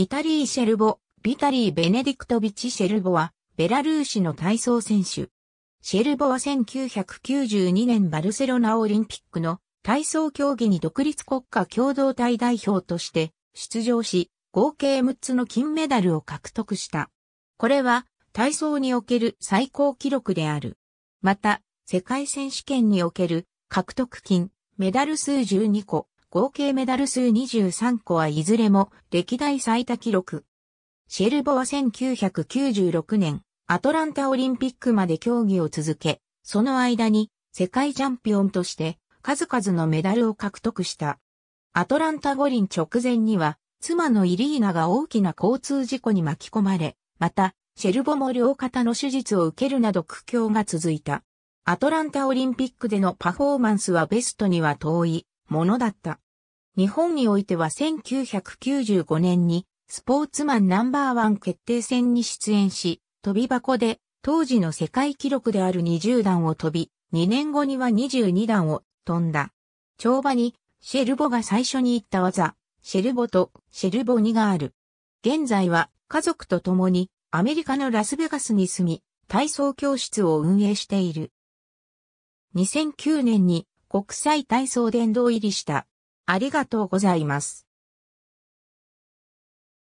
ビタリー・シェルボ、ビタリー・ベネディクトビチ・シェルボは、ベラルーシの体操選手。シェルボは1992年バルセロナオリンピックの体操競技に独立国家共同体代表として出場し、合計6つの金メダルを獲得した。これは体操における最高記録である。また、世界選手権における獲得金、メダル数12個、合計メダル数23個はいずれも歴代最多記録。シェルボは1996年、アトランタオリンピックまで競技を続け、その間に世界チャンピオンとして数々のメダルを獲得した。アトランタ五輪直前には、妻のイリーナが大きな交通事故に巻き込まれ、また、シェルボも両肩の手術を受けるなど苦境が続いた。アトランタオリンピックでのパフォーマンスはベストには遠いものだった。日本においては1995年にスポーツマンナンバーワン決定戦に出演し、飛び箱で当時の世界記録である20段を飛び、2年後には22段を飛んだ。跳馬にシェルボが最初に言った技、シェルボとシェルボ2がある。現在は家族と共にアメリカのラスベガスに住み、体操教室を運営している。2009年に国際体操殿堂入りした。ありがとうございます。